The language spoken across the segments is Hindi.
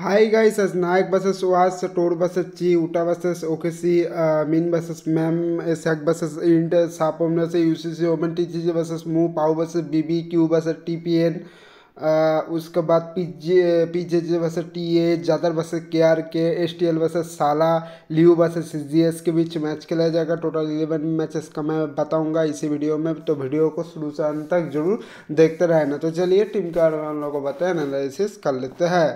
हाई गाइस आज नायक बसेस वास टोर बसेस ची उटा बसेस ओके सी मीन बसेस मैम एसैक बसेस इंट सापोमना से सी ओमन टी सी बसेस मू पाओ बसेस बीबी क्यू बसेस एन उसके बाद पीजे पीजे बसेस टी ए जादर बसेस K R K S T L बसेस साला लियू बसेस जी एस के बीच मैच खेला जाएगा टोटल इलेवन मैचेस का मैं बताऊंगा इसी वीडियो में तो वीडियो को शुरू से अंत तक जरूर देखते रहना तो चलिए टीम के लोगों को बताए एनालिसिस कर लेते हैं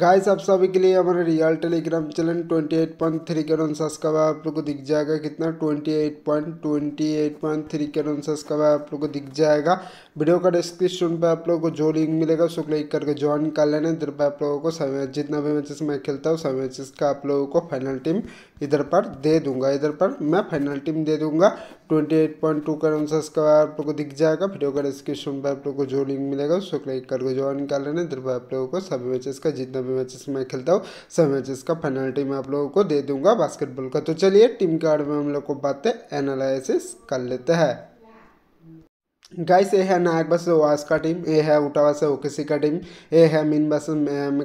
गाइस आप सभी के लिए हमारे real telegram channel twenty eight point three के अनुसार का आप लोग को दिख जाएगा कितना twenty twenty eight eight point point three के अनुसार का आप लोग को दिख जाएगा वीडियो का डिस्क्रिप्शन पे आप लोग को जो लिंक मिलेगा उसको क्लिक करके ज्वाइन कर लेना इधर पर आप लोगों को सभी जितना भी मैचेस मैं खेलता हूँ सभी मैचेस का आप लोगों को फाइनल टीम इधर पर दे दूंगा इधर पर मैं फाइनल टीम दे दूंगा ट्वेंटी एट पॉइंट टू का अनुसार का आप लोग को दिख जाएगा वीडियो का डिस्क्रिप्शन पर आप लोग को जो लिंक मिलेगा उसको क्लिक करके ज्वाइन कर लेना इधर पर आप लोगों को सभी मैचेस का जितना जितने भी मैचेस मैं खेलता हूँ सब मैचेस का पेनल्टी मैं आप लोगों को दे दूंगा बास्केटबॉल का तो चलिए टीम के में हम लोग को बातें एनालिस कर लेते हैं गाइस ए है नायक बस वास का टीम ए है उटावा से ओकेसी का टीम ए है मीन बस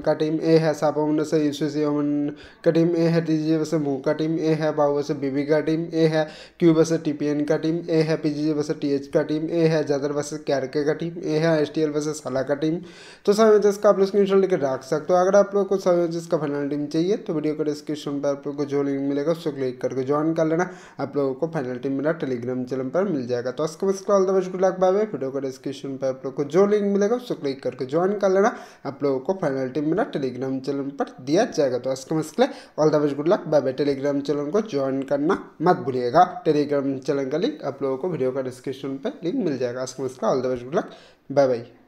का टीम ए है सापामुंड से यूसीसी ओमन का टीम ए है टीजी बस मू का टीम ए है बाहू से बीबी का टीम ए है क्यू बस टीपीएन का टीम ए है पीजी बस टीएच का टीम ए है जदर बस कैरके का टीम ए है एस टी एल बस साला का टीम तो सभी मैचेस का आप लोग स्क्रीन लेकर रख सकते हो अगर आप लोग को सभी मैचेस का फाइनल टीम चाहिए तो वीडियो का डिस्क्रिप्शन पर आप लोग को जो लिंक मिलेगा उसको क्लिक करके ज्वाइन कर लेना आप लोगों को फाइनल टीम मेरा टेलीग्राम चैनल पर मिल जाएगा तो उसको बस कॉल दबा रख पाए वीडियो का डिस्क्रिप्शन पर आप लोग को जो लिंक मिलेगा उसको क्लिक करके ज्वाइन कर लेना आप लोगों को फाइनल टीम मेरा टेलीग्राम चैनल पर दिया जाएगा तो आज के मसले all the best good luck bye bye telegram channel को ज्वाइन करना मत भूलिएगा टेलीग्राम चैनल का लिंक आप लोगों को वीडियो का डिस्क्रिप्शन पर लिंक मिल जाएगा आज के मसला all the best good luck bye bye